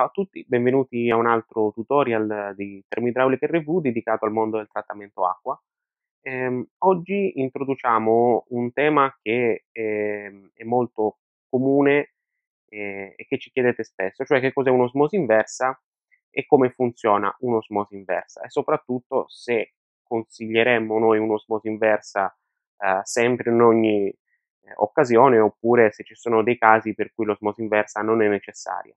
Ciao a tutti, benvenuti a un altro tutorial di termoidraulica RV dedicato al mondo del trattamento acqua. Eh, oggi introduciamo un tema che eh, è molto comune eh, e che ci chiedete spesso, cioè che cos'è un'osmosi inversa e come funziona un'osmosi inversa e soprattutto se consiglieremmo noi un'osmosi inversa eh, sempre in ogni eh, occasione oppure se ci sono dei casi per cui l'osmosi inversa non è necessaria.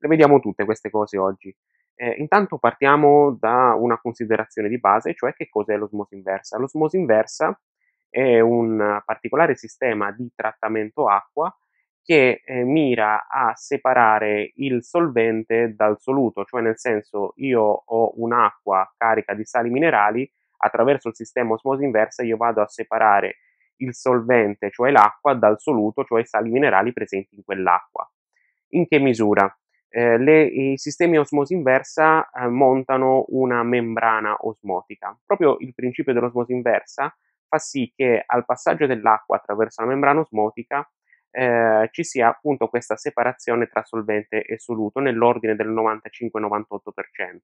Le vediamo tutte queste cose oggi. Eh, intanto partiamo da una considerazione di base, cioè che cos'è l'osmosi inversa. L'osmosi inversa è un particolare sistema di trattamento acqua che eh, mira a separare il solvente dal soluto, cioè nel senso io ho un'acqua carica di sali minerali, attraverso il sistema osmosi inversa io vado a separare il solvente, cioè l'acqua, dal soluto, cioè i sali minerali presenti in quell'acqua. In che misura? eh, le, i sistemi osmosi inversa eh, montano una membrana osmotica. Proprio il principio dell'osmosi inversa fa sì che al passaggio dell'acqua attraverso la membrana osmotica eh, ci sia appunto questa separazione tra solvente e soluto nell'ordine del 95-98%.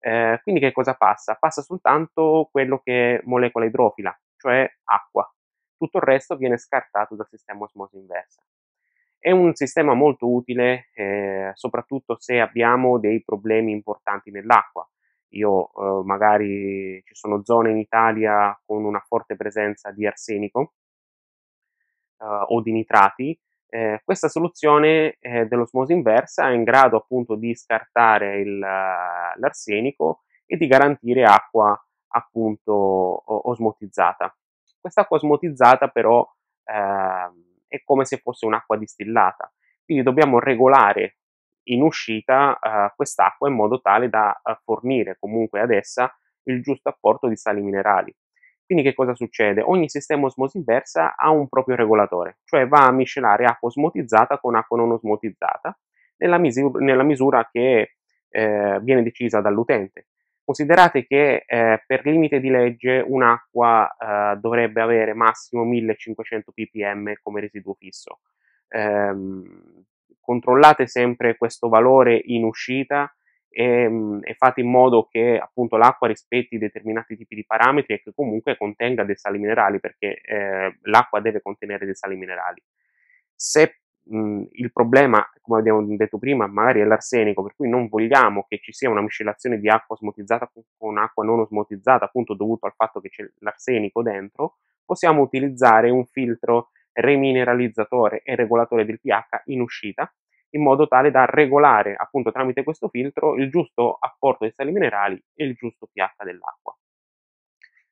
Eh, quindi che cosa passa? Passa soltanto quello che è molecola idrofila, cioè acqua. Tutto il resto viene scartato dal sistema osmosi inversa. È un sistema molto utile eh, soprattutto se abbiamo dei problemi importanti nell'acqua. Io eh, magari ci sono zone in Italia con una forte presenza di arsenico eh, o di nitrati. Eh, questa soluzione eh, dell'osmosi inversa è in grado appunto di scartare il, l'arsenico e di garantire acqua appunto osmotizzata. Quest'acqua osmotizzata però eh, è come se fosse un'acqua distillata. Quindi dobbiamo regolare in uscita uh, quest'acqua in modo tale da eh, fornire comunque ad essa il giusto apporto di sali minerali. Quindi che cosa succede? Ogni sistema osmosi inversa ha un proprio regolatore, cioè va a miscelare acqua osmotizzata con acqua non osmotizzata nella, misura, nella misura che eh, viene decisa dall'utente. Considerate che eh, per limite di legge un'acqua eh, dovrebbe avere massimo 1500 ppm come residuo fisso. Ehm, controllate sempre questo valore in uscita e, ehm, e, fate in modo che appunto l'acqua rispetti determinati tipi di parametri e che comunque contenga dei sali minerali perché eh, l'acqua deve contenere dei sali minerali. Se mh, il problema, come abbiamo detto prima, magari è l'arsenico, per cui non vogliamo che ci sia una miscelazione di acqua osmotizzata con acqua non osmotizzata, appunto dovuto al fatto che c'è l'arsenico dentro, possiamo utilizzare un filtro remineralizzatore e regolatore del pH in uscita, in modo tale da regolare appunto tramite questo filtro il giusto apporto di sali minerali e il giusto pH dell'acqua.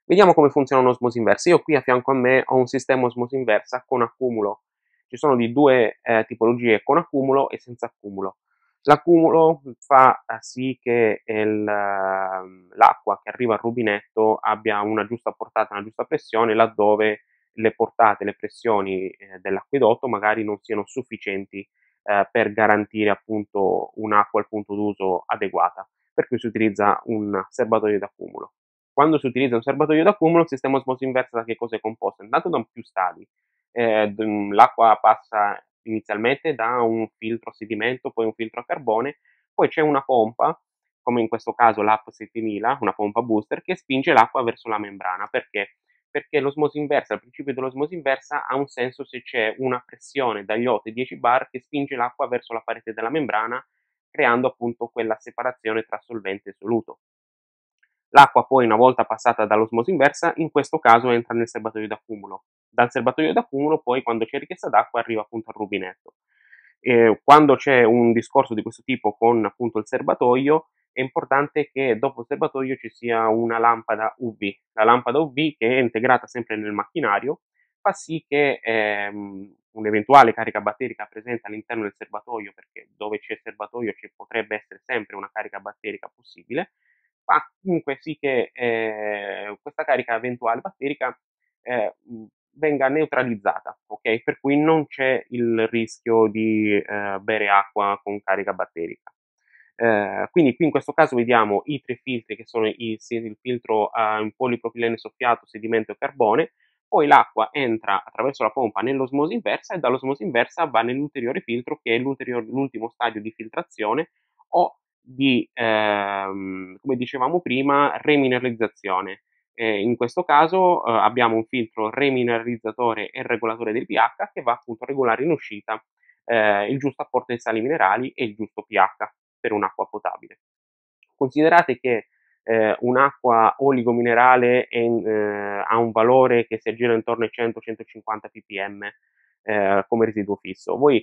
Vediamo come funziona un'osmosi inversa. Io qui a fianco a me ho un sistema osmosi inversa con accumulo ci sono di due eh, tipologie, con accumulo e senza accumulo. L'accumulo fa eh, sì che il, ehm, l'acqua che arriva al rubinetto abbia una giusta portata, una giusta pressione, laddove le portate, le pressioni eh, dell'acquedotto magari non siano sufficienti eh, per garantire appunto un'acqua al punto d'uso adeguata, per cui si utilizza un serbatoio d'accumulo. Quando si utilizza un serbatoio d'accumulo, il sistema osmosi inversa da che cosa è composto? Intanto da più stadi, eh, l'acqua passa inizialmente da un filtro a sedimento, poi un filtro a carbone, poi c'è una pompa, come in questo caso l'app 7000, una pompa booster, che spinge l'acqua verso la membrana. Perché? Perché l'osmosi inversa, il principio dell'osmosi inversa ha un senso se c'è una pressione dagli 8 ai 10 bar che spinge l'acqua verso la parete della membrana, creando appunto quella separazione tra solvente e soluto. L'acqua poi, una volta passata dall'osmosi inversa, in questo caso entra nel serbatoio d'accumulo dal serbatoio d'acumulo, poi quando c'è richiesta d'acqua arriva appunto al rubinetto. Eh, quando c'è un discorso di questo tipo con appunto il serbatoio, è importante che dopo il serbatoio ci sia una lampada UV. La lampada UV che è integrata sempre nel macchinario fa sì che ehm, un'eventuale carica batterica presente all'interno del serbatoio, perché dove c'è serbatoio ci potrebbe essere sempre una carica batterica possibile, fa comunque sì che eh, questa carica eventuale batterica eh, venga neutralizzata, ok? Per cui non c'è il rischio di eh, bere acqua con carica batterica. Eh, quindi qui in questo caso vediamo i tre filtri che sono i, il filtro eh, in polipropilene soffiato, sedimento e carbone, poi l'acqua entra attraverso la pompa nell'osmosi inversa e dall'osmosi inversa va nell'ulteriore filtro che è l'ultimo stadio di filtrazione o di, ehm, come dicevamo prima, remineralizzazione, eh, in questo caso eh, abbiamo un filtro remineralizzatore e regolatore del pH che va appunto a regolare in uscita eh, il giusto apporto di sali minerali e il giusto pH per un'acqua potabile. Considerate che eh, un'acqua oligominerale è, eh, ha un valore che si aggira intorno ai 100-150 ppm eh, come residuo fisso. Voi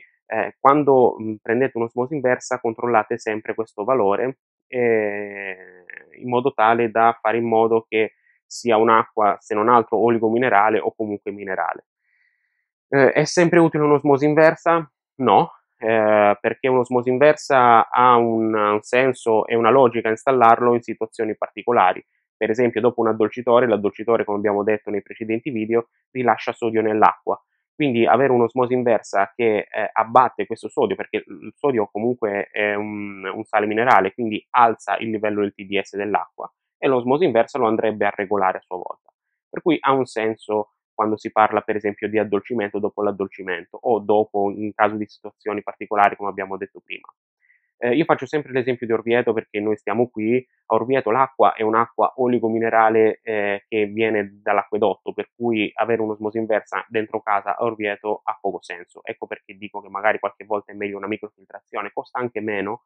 quando mh, mm, prendete un'osmosi inversa controllate sempre questo valore in modo tale da fare in modo che sia un'acqua, se non altro oligominerale o comunque minerale. Eh, è sempre utile un'osmosi inversa? No, eh, perché un'osmosi inversa ha un, un, senso e una logica installarlo in situazioni particolari. Per esempio, dopo un addolcitore, l'addolcitore, come abbiamo detto nei precedenti video, rilascia sodio nell'acqua. Quindi avere un'osmosi inversa che eh, abbatte questo sodio, perché il sodio comunque è un, un sale minerale, quindi alza il livello del TDS dell'acqua e l'osmosi inversa lo andrebbe a regolare a sua volta. Per cui ha un senso quando si parla per esempio di addolcimento dopo l'addolcimento o dopo in caso di situazioni particolari come abbiamo detto prima. Eh, io faccio sempre l'esempio di Orvieto perché noi stiamo qui, a Orvieto l'acqua è un'acqua oligominerale eh, che viene dall'acquedotto, per cui avere un'osmosi inversa dentro casa a Orvieto ha poco senso. Ecco perché dico che magari qualche volta è meglio una microfiltrazione, costa anche meno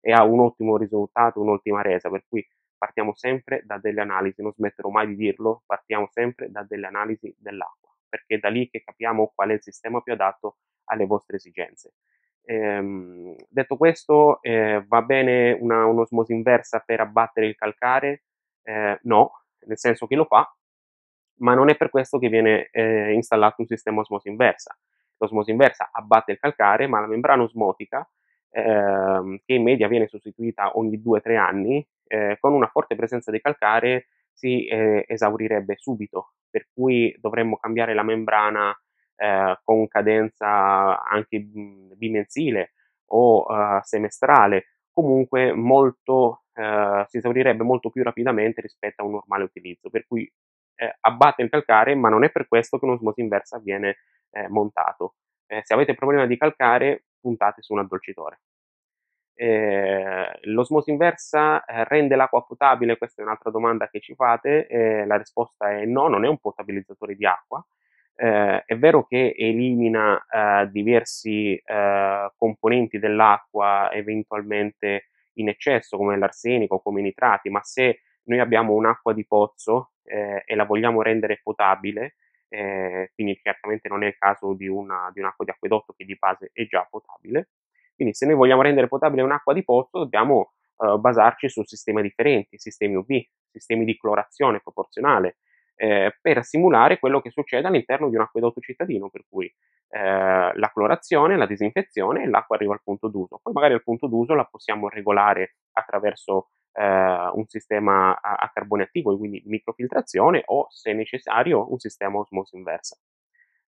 e ha un ottimo risultato, un'ottima resa, per cui partiamo sempre da delle analisi, non smetterò mai di dirlo, partiamo sempre da delle analisi dell'acqua, perché è da lì che capiamo qual è il sistema più adatto alle vostre esigenze. Ehm, detto questo, eh, va bene una, un'osmosi inversa per abbattere il calcare? Eh, no, nel senso che lo fa, ma non è per questo che viene eh, installato un sistema osmosi inversa. L'osmosi inversa abbatte il calcare, ma la membrana osmotica, ehm, che in media viene sostituita ogni 2-3 anni, eh, con una forte presenza di calcare si eh, esaurirebbe subito, per cui dovremmo cambiare la membrana eh, con cadenza anche bimensile o eh, semestrale, comunque molto, eh, si esaurirebbe molto più rapidamente rispetto a un normale utilizzo, per cui abbatte il calcare, ma non è per questo che un'osmosi inversa viene montato. se avete problema di calcare, puntate su un addolcitore. Eh, l'osmosi inversa eh, rende l'acqua potabile? Questa è un'altra domanda che ci fate. Eh, la risposta è no, non è un potabilizzatore di acqua. Eh, è vero che elimina eh, diversi componenti dell'acqua eventualmente in eccesso, come l'arsenico, come i nitrati, ma se noi abbiamo un'acqua di pozzo e la vogliamo rendere potabile, quindi certamente non è il caso di, una, di un'acqua di acquedotto che di base è già potabile, quindi se noi vogliamo rendere potabile un'acqua di pozzo dobbiamo eh, basarci su sistemi differenti, sistemi UV, sistemi di clorazione proporzionale, eh, per simulare quello che succede all'interno di un acquedotto cittadino, per cui eh, la clorazione, la disinfezione e l'acqua arriva al punto d'uso. Poi magari al punto d'uso la possiamo regolare attraverso Uh, un sistema a, a carbone attivo, quindi microfiltrazione, o se necessario un sistema osmosi inversa.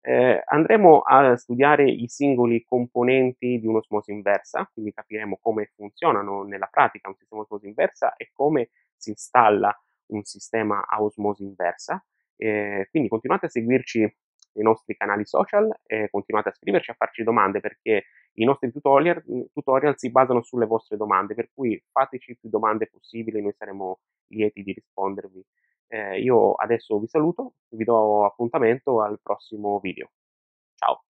Eh, andremo a studiare i singoli componenti di un'osmosi inversa, quindi capiremo come funzionano nella pratica un sistema osmosi inversa e come si installa un sistema a osmosi inversa. Eh, quindi continuate a seguirci nei nostri canali social e continuate a scriverci, a farci domande perché i nostri tutorial, tutorial si basano sulle vostre domande, per cui fateci più domande possibili, noi saremo lieti di rispondervi. Eh, io adesso vi saluto, vi do appuntamento al prossimo video. Ciao!